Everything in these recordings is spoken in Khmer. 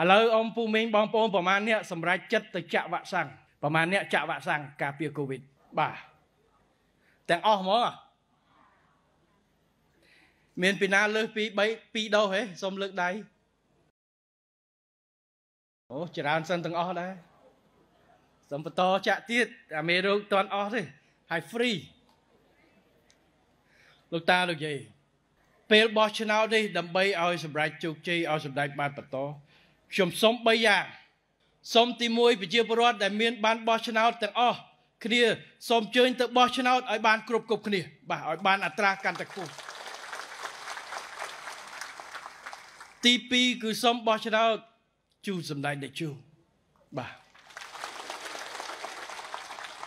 ឥឡូវអ៊ំពូមីងបងប្អូនប្រមាណអ្នកសម្រាប់ចិត្តទៅចាក់វ៉ាក់សាំងប្រមាណអ្នកចាក់វ៉ាក់សាំងការពារកូវីដបាទទាំងអស់ហ្មងមានពីណាលើសពី3 2ដុសហេសូមលើកដៃអូច្រើនសិនទាំងអស់ដែរសូមបន្តចាក់ទៀតអាមេរោគតន់អស់ទេហើយ free លោកតាលោកយាយពេលបោះឆ្នោតនេះដើម្បីឲ្យសម្រេចជោគជ័យឲ្យសម្រេចបានបន្តខ្ញុំសូម3យ៉ាងសូមទី1ប្រជាពលរដ្ឋដែលមានបានបោះឆ្នោតទាំងអស់គ្នាសូមជើញទៅបោះឆ្នោតឲ្យ បានគ្រប់គ្រប់គ្នាបាទឲ្យបានអត្រាកាន់តែខ្ពស់ទី2គឺសូមបោះឆ្នោតជួសម្ដែងតេជោបាទ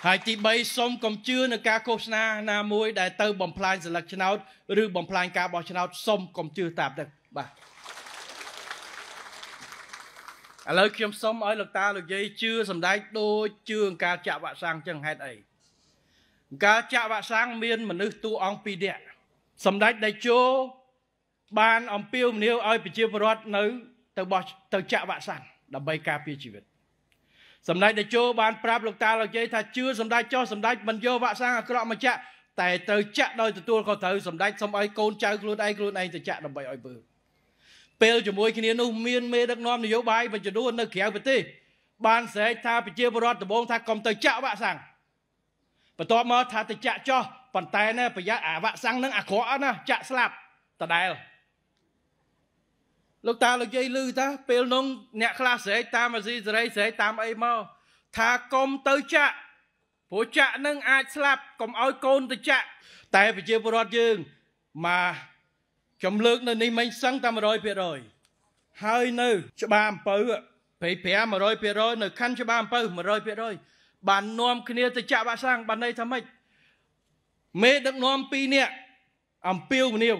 ហើយទី3សូមកុំជឿនឹងការឃោសនាណាមួយដែលទៅបំផ្លាញសិលឹកឆ្នោតឬបំផ្លាញការបោះឆ្នោតសូមកុំជឿតាមទឹកបាទឥឡូវខ្ញុំសុំឲ្យលោកតាលោកយាយជឿសម្ដេចដូចជឿអង្ការចាក់វ៉ាក់សាំងចឹងហេតុអីអង្ការចាក់វ៉ាក់សាំងមានមនុស្សតួអង្គពីរនាក់សម្ដេចតេជោបានអំពាវនាវឲ្យប្រជាពលរដ្ឋនៅទៅបោះទៅចាក់វ៉ាក់សាំងដើម្បីការពារជីវិតសម្ដេចតេជោបានប្រាប់លោកតាលោកយាយថាជឿសម្ដេចចោះសម្ដេចមិនយកវ៉ាក់សាំងអាក្រក់មកចាក់តែត្រូវចាក់ដោយទទួលខុសត្រូវសម្ដេចសុំឲ្យកូនចៅខ្លួនឯងខ្លួនឯងទៅចាក់ដើម្បីឲ្យពើពេលជាមួយគ្នានោះមានមេដឹកនាំនយោបាយបញ្ជននៅក្រៅប្រទេសបានស្រែកថាប្រជាពលរដ្ឋដំបង ថាកុំទៅចាក់វ៉ាក់សាំងបន្ទាប់មកថាទៅចាក់ចោះប៉ុន្តែណែប្រយ័ត្នអាវ៉ាក់សាំងនឹងអាក្រក់ណាចាក់ស្លាប់ដដែលលោកតាលោកយាយឮតាពេលនោះអ្នកខ្លះស្រែកតាមអាស៊ីសេរីស្រែកតាមអីមកថាកុំទៅចាក់ព្រោះចាក់នឹងអាចស្លាប់កុំឲ្យកូនទៅចាក់ តែប្រជាពលរដ្ឋយើងមកខ្ញុំលើកនៅនេះមិញសឹងតែ100%ហើយនៅច្បារអំពៅ25 100%នៅខណ្ឌច្បារអំពៅ100%បាននាំគ្នាទៅចាក់វ៉ាក់សាំងបានន័យថាម៉េចមេដឹកនាំ2នាក់អំពាវនាវ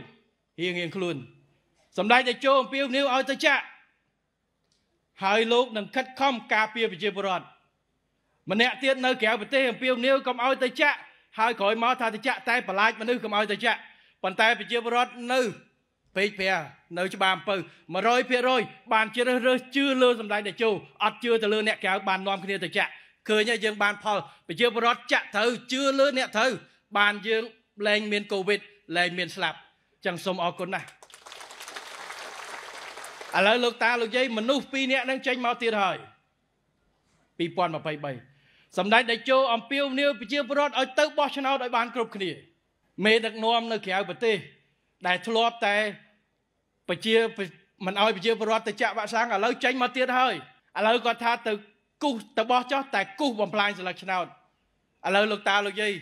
រៀងរៀងខ្លួន សម្ដេចតេជោអំពាវនាវឲ្យទៅចាក់ហើយលោកនឹងខិតខំការពារប្រជាពលរដ្ឋម្នាក់ទៀតនៅក្រៅប្រទេសអំពាវនាវកុំឲ្យទៅចាក់ហើយក្រោយមកថាទៅចាក់តែបលាចមនុស្សកុំឲ្យទៅចាក់ប៉ុន្តែប្រជាពលរដ្ឋនៅពេកព្រះនៅច្បារអំពៅ100%បានជ្រើសរើសជឿលើសម្ដែងតេជោអត់ជឿទៅលើអ្នកក្រៅបាននាំគ្នាទៅចាក់ឃើញហើយយើង បានផលប្រជាពលរដ្ឋចាក់ត្រូវជឿលើអ្នកត្រូវបានយើងលែងមានកូវីដលែងមានស្លាប់ចឹងសូមអរគុណណាស់ឥឡូវលោកតាលោកយាយមនុស្ស2នាក់នឹងចេញមកទៀតហើយ2023សម្ដេចតេជោអំពាវនាវប្រជាពលរដ្ឋឲ្យទៅបោះឆ្នោតឲ្យបាន គ្រប់គ្នាមេដឹកនាំនៅក្រៅប្រទេសដែលធ្លាប់តែប្រជាមិនអោយប្រជាពលរដ្ឋទៅចាក់វ៉ាក់សាំងឥឡូវចេញមកទៀតហើយឥឡូវគាត់ថាទៅគូសទៅបោះចោះតែគូសបំផ្លាញសិលឹកឆ្នោតឥឡូវលោកតាលោកយាយ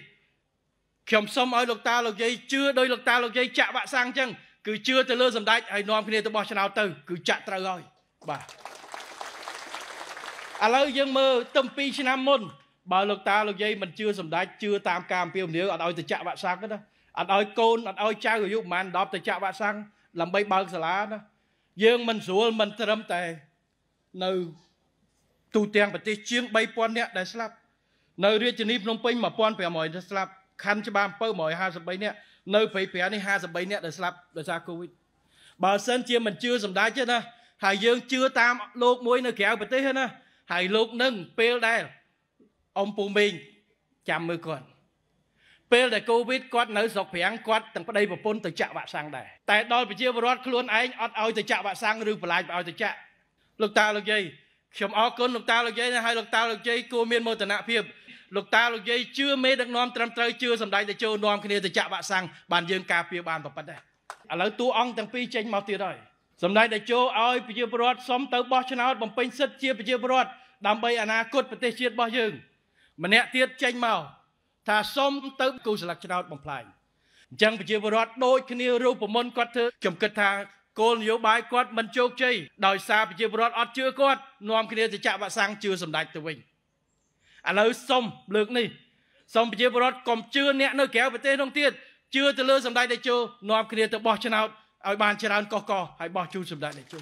ខ្ញុំសូមឲ្យលោកតាលោកយាយជឿដោយលោកតាលោកយាយចាក់វ៉ាក់សាំងអញ្ចឹងគឺជឿទៅលើសម្ដេចហើយនាំគ្នាទៅបោះឆ្នោតទៅគឺចាក់ត្រូវហើយបាទឥឡូវយើងមើលទំពីឆ្នាំមុនបើលោកតាលោកយាយមិនជឿសម្ដេចជឿតាមការអំពាវនាវអត់ឲ្យទៅចាក់វ៉ាក់សាំងទេណាអត់ឲ្យកូនអត់ឲ្យចៅអាយុប្រហែល10ទៅចាក់វ៉ាក់សាំងដើម្បីបើកសាលាណាយើងមិនស្រួលមិនត្រឹមតែនៅទូទាំងប្រទេសជាង3000នាក់ដែលស្លាប់ នៅរាជធានីភ្នំពេញ1500នាក់ស្លាប់ខណ្ឌច្បារអំពើ153នាក់នៅព្រៃប្រានេះ53នាក់ដែលស្លាប់ដោយសារកូវីដបើសិនជាមិនជឿសម្ដេចទេណាហើយយើងជឿតាមលោកមួយនៅក្រៅប្រទេសណាហើយលោកនឹងពេលដែលអំពូមីងចាំមើលគាត់ពេលដែលកូវីដគាត់នៅស្រុកប្រាំងគាត់ទាំងប្តីប្រពន្ធទៅចាក់វ៉ាក់សាំងដែរតែដល់ប្រជាពលរដ្ឋខ្លួនឯងអត់ឲ្យទៅចាក់វ៉ាក់សាំងឬបន្លាចឲ្យទៅចាក់លោកតាលោកយាយខ្ញុំអរគុណលោកតាលោកយាយហើយលោកតាលោកយាយគួរមានមោទនភាពលោកតាលោកយាយជឿមេដឹកនាំត្រឹមត្រូវជឿសម្ដេចតេជោនាំគ្នាទៅចាក់វ៉ាក់សាំងបានយើងការពារបានប៉ុណ្ណេះឥឡូវតួអង្គទាំងពីរចេញមកទៀតហើយសម្ដេចតេជោឲ្យប្រជាពលរដ្ឋសុំទៅបោះឆ្នោតបំពេញសិទ្ធិជាប្រជាពលរដ្ឋដើម្បីអនាគតប្រទេសជាតិរបស់យើងម្នាក់ទៀតចេញមកថាសុំទៅគូស្លឹកឆ្នោតបំផ្លាញអញ្ចឹងប្រជាពលរដ្ឋដូចគ្នារូបមន្តគាត់ធ្វើខ្ញុំគិតថាគោលនយោបាយគាត់មិនជោគជ័យដោយសារប្រជាពលរដ្ឋអត់ជឿគាត់ នាំគ្នាទៅចាក់វ៉ាក់សាំងជឿសម្ដេចទៅវិញឥឡូវសុំលើកនេះសុំប្រជាពលរដ្ឋកុំជឿអ្នកនៅក្រៅប្រទេសនោះទៀតជឿទៅលើ សម្ដេចតេជោនាំគ្នាទៅបោះឆ្នោតឲ្យបាន ច្រើនកុះកុះហើយបោះជូនសម្ដេចតេជោ